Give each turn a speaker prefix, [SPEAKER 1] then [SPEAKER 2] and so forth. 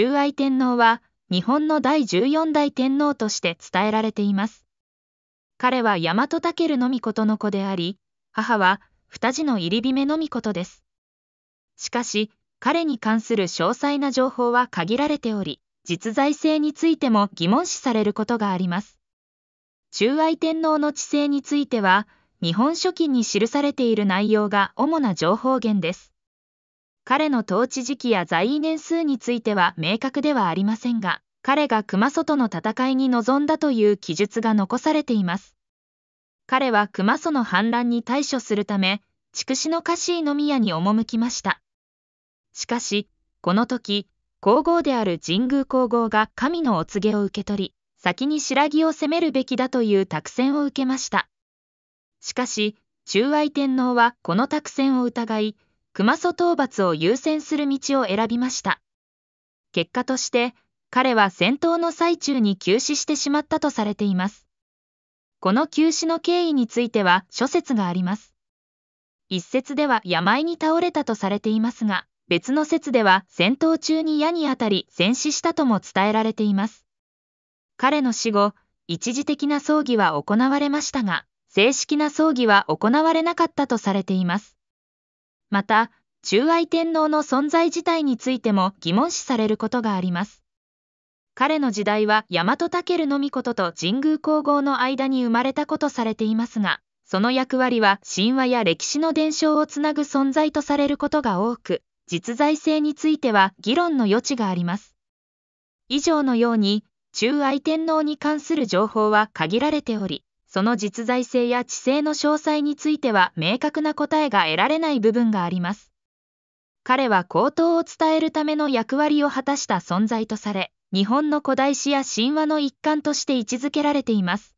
[SPEAKER 1] 周愛天皇は日本の第14代天皇として伝えられています。彼は大和尊のみことの子であり、母は二児の入り姫のみことです。しかし、彼に関する詳細な情報は限られており、実在性についても疑問視されることがあります。中愛天皇の治世については、日本書紀に記されている内容が主な情報源です。彼の統治時期や在位年数については明確ではありませんが、彼が熊祖との戦いに臨んだという記述が残されています。彼は熊祖の反乱に対処するため、筑紫の家井の宮に赴きました。しかし、この時、皇后である神宮皇后が神のお告げを受け取り、先に白木を攻めるべきだという託戦を受けました。しかし、中愛天皇はこの託戦を疑い、熊祖討伐を優先する道を選びました。結果として、彼は戦闘の最中に急死してしまったとされています。この急死の経緯については諸説があります。一説では病に倒れたとされていますが、別の説では戦闘中に矢に当たり戦死したとも伝えられています。彼の死後、一時的な葬儀は行われましたが、正式な葬儀は行われなかったとされています。また、中愛天皇の存在自体についても疑問視されることがあります。彼の時代は大和武のことと神宮皇后の間に生まれたことされていますが、その役割は神話や歴史の伝承をつなぐ存在とされることが多く、実在性については議論の余地があります。以上のように、中愛天皇に関する情報は限られており、その実在性や知性の詳細については明確な答えが得られない部分があります。彼は口頭を伝えるための役割を果たした存在とされ、日本の古代史や神話の一環として位置づけられています。